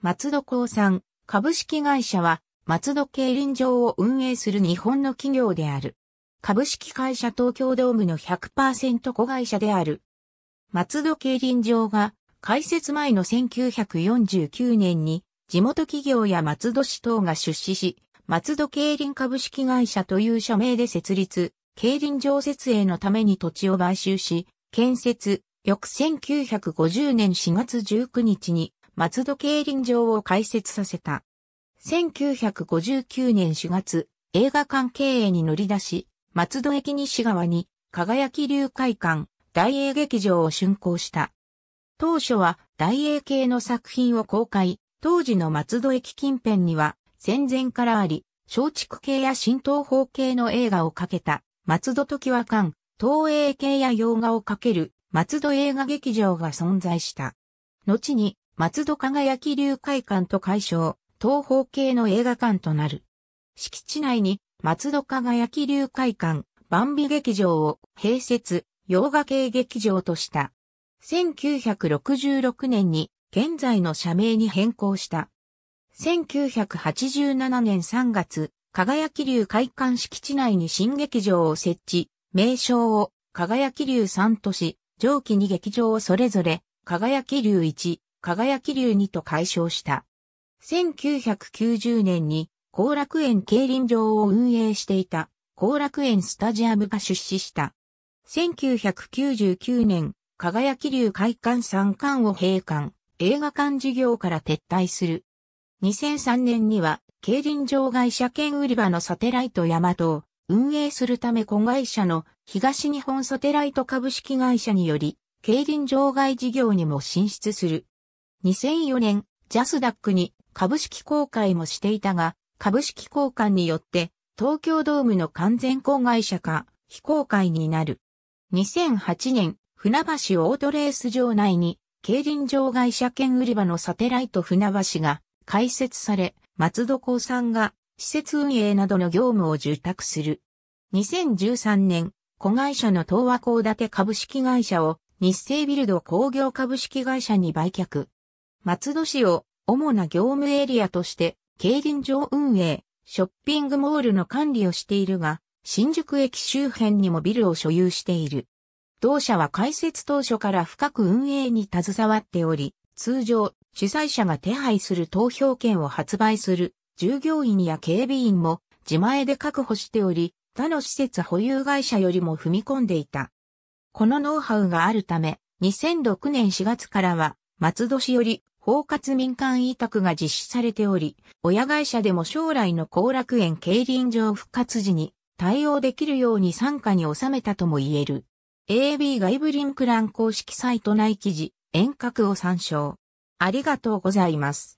松戸興産株式会社は松戸競輪場を運営する日本の企業である。株式会社東京ドームの100%子会社である。松戸競輪場が開設前の1949年に地元企業や松戸市等が出資し、松戸競輪株式会社という社名で設立、競輪場設営のために土地を買収し、建設、翌1950年4月19日に松戸競輪場を開設させた。1959年4月、映画館経営に乗り出し、松戸駅西側に、輝き流会館、大英劇場を竣工した。当初は大英系の作品を公開、当時の松戸駅近辺には、戦前からあり、松竹系や新東方系の映画をかけた、松戸時和館、東映系や洋画をかける、松戸映画劇場が存在した。後に、松戸輝き流会館と解消、東方系の映画館となる。敷地内に松戸輝き流会館、万美劇場を併設、洋画系劇場とした。1966年に現在の社名に変更した。1987年3月、輝き流会館敷地内に新劇場を設置、名称を輝き流3とし、上記に劇場をそれぞれ、輝き流1、輝き流にと解消した。1990年に後楽園競輪場を運営していた後楽園スタジアムが出資した。1999年、輝き流会館3館を閉館、映画館事業から撤退する。2003年には、競輪場外車券売り場のサテライトヤマトを運営するため子会社の東日本サテライト株式会社により、競輪場外事業にも進出する。2004年、ジャスダックに株式公開もしていたが、株式交換によって東京ドームの完全子会社化、非公開になる。2008年、船橋オートレース場内に、競輪場外車券売り場のサテライト船橋が開設され、松戸さんが施設運営などの業務を受託する。2013年、子会社の東和港建株式会社を日清ビルド工業株式会社に売却。松戸市を主な業務エリアとして競輪場運営、ショッピングモールの管理をしているが、新宿駅周辺にもビルを所有している。同社は開設当初から深く運営に携わっており、通常、主催者が手配する投票券を発売する従業員や警備員も自前で確保しており、他の施設保有会社よりも踏み込んでいた。このノウハウがあるため、2006年4月からは、松戸市より包括民間委託が実施されており、親会社でも将来の後楽園競輪場復活時に対応できるように参加に収めたとも言える。AB 外部リンク欄公式サイト内記事、遠隔を参照。ありがとうございます。